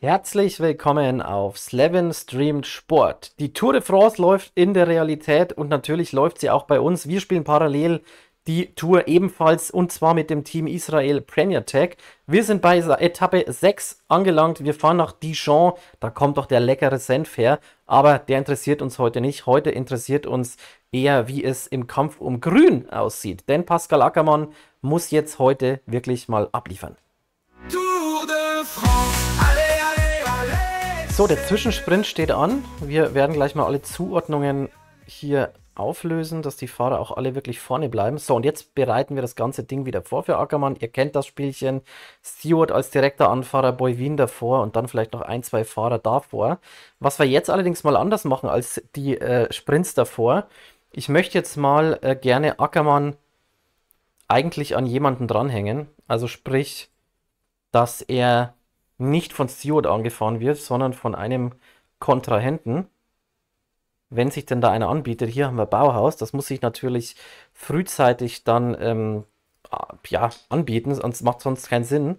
Herzlich willkommen auf Slevin Streamed Sport. Die Tour de France läuft in der Realität und natürlich läuft sie auch bei uns. Wir spielen parallel die Tour ebenfalls und zwar mit dem Team Israel Premier Tech. Wir sind bei Etappe 6 angelangt. Wir fahren nach Dijon. Da kommt doch der leckere Senf her aber der interessiert uns heute nicht. Heute interessiert uns eher, wie es im Kampf um Grün aussieht. Denn Pascal Ackermann muss jetzt heute wirklich mal abliefern. So, der Zwischensprint steht an. Wir werden gleich mal alle Zuordnungen hier auflösen, dass die Fahrer auch alle wirklich vorne bleiben. So, und jetzt bereiten wir das ganze Ding wieder vor für Ackermann. Ihr kennt das Spielchen. Stewart als direkter Anfahrer, Boy Wien davor und dann vielleicht noch ein, zwei Fahrer davor. Was wir jetzt allerdings mal anders machen als die äh, Sprints davor. Ich möchte jetzt mal äh, gerne Ackermann eigentlich an jemanden dranhängen. Also sprich, dass er nicht von Stewart angefahren wird, sondern von einem Kontrahenten wenn sich denn da einer anbietet, hier haben wir Bauhaus, das muss ich natürlich frühzeitig dann ähm, ja, anbieten, sonst macht sonst keinen Sinn.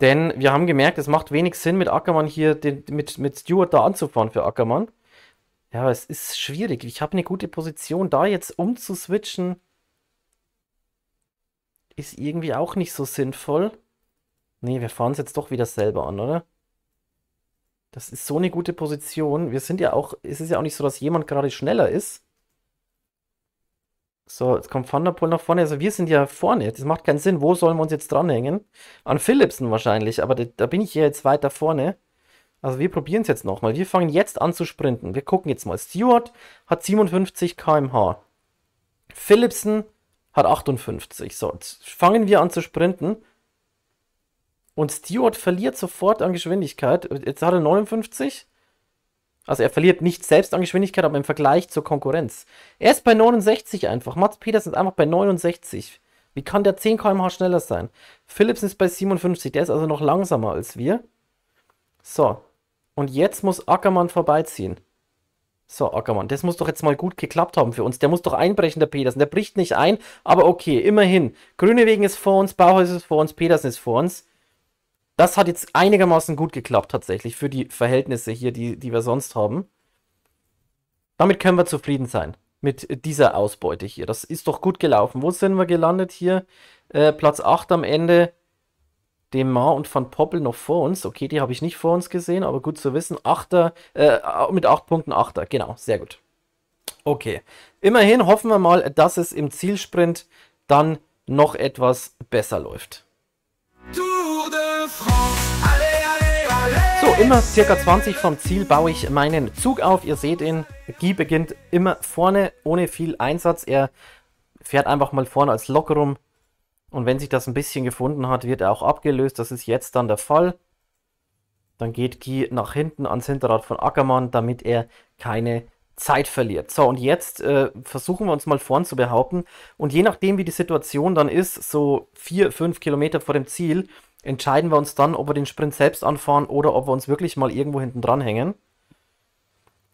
Denn wir haben gemerkt, es macht wenig Sinn, mit Ackermann hier, den, mit, mit Stewart da anzufahren für Ackermann. Ja, es ist schwierig. Ich habe eine gute Position. Da jetzt umzuswitchen, ist irgendwie auch nicht so sinnvoll. Nee, wir fahren es jetzt doch wieder selber an, oder? Das ist so eine gute Position. Wir sind ja auch, es ist ja auch nicht so, dass jemand gerade schneller ist. So, jetzt kommt Thunderpool nach vorne. Also wir sind ja vorne. Das macht keinen Sinn. Wo sollen wir uns jetzt dranhängen? An Philipsen wahrscheinlich, aber da, da bin ich ja jetzt weiter vorne. Also wir probieren es jetzt nochmal. Wir fangen jetzt an zu sprinten. Wir gucken jetzt mal. Stewart hat 57 km/h. Philipsen hat 58. So, jetzt fangen wir an zu sprinten. Und Stewart verliert sofort an Geschwindigkeit. Jetzt hat er 59. Also er verliert nicht selbst an Geschwindigkeit, aber im Vergleich zur Konkurrenz. Er ist bei 69 einfach. Mats Petersen ist einfach bei 69. Wie kann der 10 km/h schneller sein? Phillips ist bei 57. Der ist also noch langsamer als wir. So. Und jetzt muss Ackermann vorbeiziehen. So, Ackermann, das muss doch jetzt mal gut geklappt haben für uns. Der muss doch einbrechen, der Petersen. Der bricht nicht ein, aber okay, immerhin. Grünewegen ist vor uns, Bauhaus ist vor uns, Petersen ist vor uns. Das hat jetzt einigermaßen gut geklappt tatsächlich für die Verhältnisse hier, die, die wir sonst haben. Damit können wir zufrieden sein mit dieser Ausbeute hier. Das ist doch gut gelaufen. Wo sind wir gelandet hier? Äh, Platz 8 am Ende. Demar und Van Poppel noch vor uns. Okay, die habe ich nicht vor uns gesehen, aber gut zu wissen. Achter, äh, mit 8 Punkten Achter. Genau, sehr gut. Okay. Immerhin hoffen wir mal, dass es im Zielsprint dann noch etwas besser läuft. So, immer circa 20 vom Ziel baue ich meinen Zug auf. Ihr seht ihn, Guy beginnt immer vorne, ohne viel Einsatz. Er fährt einfach mal vorne als Lok rum. Und wenn sich das ein bisschen gefunden hat, wird er auch abgelöst. Das ist jetzt dann der Fall. Dann geht Guy nach hinten ans Hinterrad von Ackermann, damit er keine Zeit verliert. So, und jetzt äh, versuchen wir uns mal vorn zu behaupten. Und je nachdem, wie die Situation dann ist, so 4, 5 Kilometer vor dem Ziel, entscheiden wir uns dann, ob wir den Sprint selbst anfahren oder ob wir uns wirklich mal irgendwo hinten dranhängen.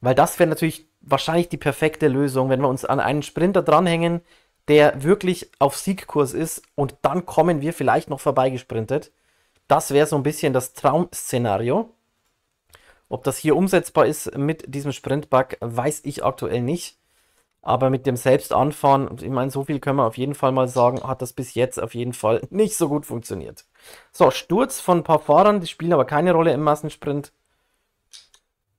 Weil das wäre natürlich wahrscheinlich die perfekte Lösung, wenn wir uns an einen Sprinter dranhängen, der wirklich auf Siegkurs ist und dann kommen wir vielleicht noch vorbeigesprintet. Das wäre so ein bisschen das Traum-Szenario. Ob das hier umsetzbar ist mit diesem Sprintbug, weiß ich aktuell nicht. Aber mit dem Selbstanfahren, ich meine, so viel können wir auf jeden Fall mal sagen, hat das bis jetzt auf jeden Fall nicht so gut funktioniert. So, Sturz von ein paar Fahrern, die spielen aber keine Rolle im Massensprint.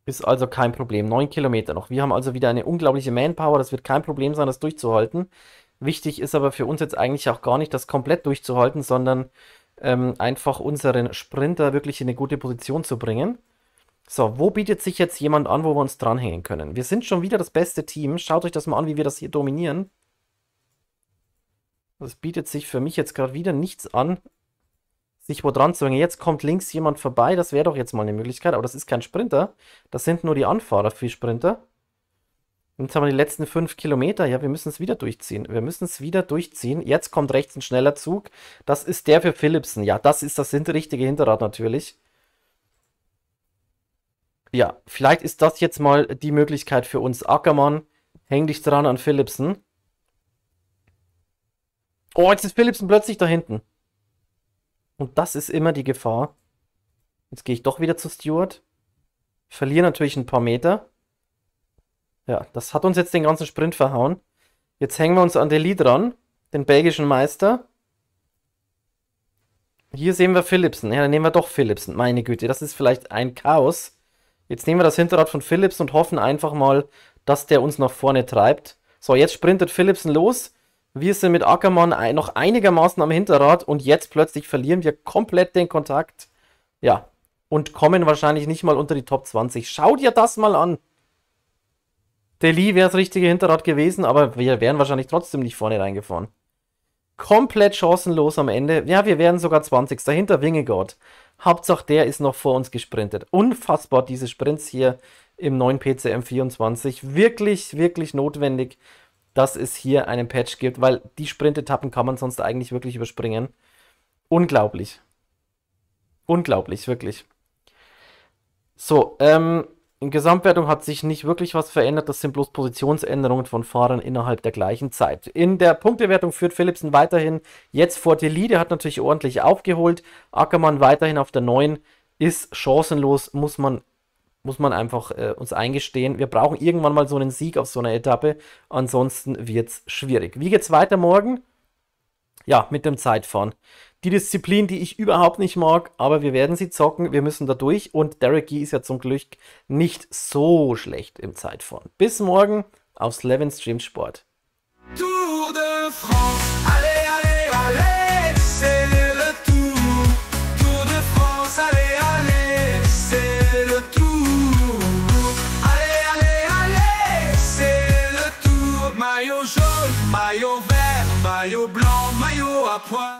Ist also kein Problem. 9 Kilometer noch. Wir haben also wieder eine unglaubliche Manpower. Das wird kein Problem sein, das durchzuhalten. Wichtig ist aber für uns jetzt eigentlich auch gar nicht, das komplett durchzuhalten, sondern ähm, einfach unseren Sprinter wirklich in eine gute Position zu bringen. So, wo bietet sich jetzt jemand an, wo wir uns dranhängen können? Wir sind schon wieder das beste Team. Schaut euch das mal an, wie wir das hier dominieren. Das bietet sich für mich jetzt gerade wieder nichts an, sich wo dran zu hängen. Jetzt kommt links jemand vorbei. Das wäre doch jetzt mal eine Möglichkeit. Aber das ist kein Sprinter. Das sind nur die Anfahrer für Sprinter. Jetzt haben wir die letzten fünf Kilometer. Ja, wir müssen es wieder durchziehen. Wir müssen es wieder durchziehen. Jetzt kommt rechts ein schneller Zug. Das ist der für Philipsen. Ja, das ist das richtige Hinterrad natürlich ja, vielleicht ist das jetzt mal die Möglichkeit für uns. Ackermann, häng dich dran an Philipsen. Oh, jetzt ist Philipsen plötzlich da hinten. Und das ist immer die Gefahr. Jetzt gehe ich doch wieder zu Stewart. Verliere natürlich ein paar Meter. Ja, das hat uns jetzt den ganzen Sprint verhauen. Jetzt hängen wir uns an Deli dran, den belgischen Meister. Hier sehen wir Philipsen. Ja, dann nehmen wir doch Philipsen. Meine Güte, das ist vielleicht ein Chaos. Jetzt nehmen wir das Hinterrad von Phillips und hoffen einfach mal, dass der uns nach vorne treibt. So, jetzt sprintet Philipsen los. Wir sind mit Ackermann noch einigermaßen am Hinterrad und jetzt plötzlich verlieren wir komplett den Kontakt. Ja, und kommen wahrscheinlich nicht mal unter die Top 20. Schau dir das mal an. Deli wäre das richtige Hinterrad gewesen, aber wir wären wahrscheinlich trotzdem nicht vorne reingefahren komplett chancenlos am Ende. Ja, wir werden sogar 20. Dahinter Wingegott. Hauptsache, der ist noch vor uns gesprintet. Unfassbar, diese Sprints hier im neuen PCM 24. Wirklich, wirklich notwendig, dass es hier einen Patch gibt, weil die Sprintetappen kann man sonst eigentlich wirklich überspringen. Unglaublich. Unglaublich, wirklich. So, ähm, in Gesamtwertung hat sich nicht wirklich was verändert. Das sind bloß Positionsänderungen von Fahrern innerhalb der gleichen Zeit. In der Punktewertung führt Philipsen weiterhin jetzt vor Deli. Der hat natürlich ordentlich aufgeholt. Ackermann weiterhin auf der 9 ist chancenlos, muss man, muss man einfach äh, uns eingestehen. Wir brauchen irgendwann mal so einen Sieg auf so einer Etappe. Ansonsten wird es schwierig. Wie geht's weiter morgen? ja, mit dem Zeitfahren. Die Disziplin, die ich überhaupt nicht mag, aber wir werden sie zocken, wir müssen da durch und Derek G ist ja zum Glück nicht so schlecht im Zeitfahren. Bis morgen auf Levin Stream Sport. Tour de France, allez, allez, c'est le Tour. Tour de France, allez, allez, c'est le Tour. Allez, allez, allez, c'est le Tour. Maillot jaune, maillot maillot blanc, maillot à point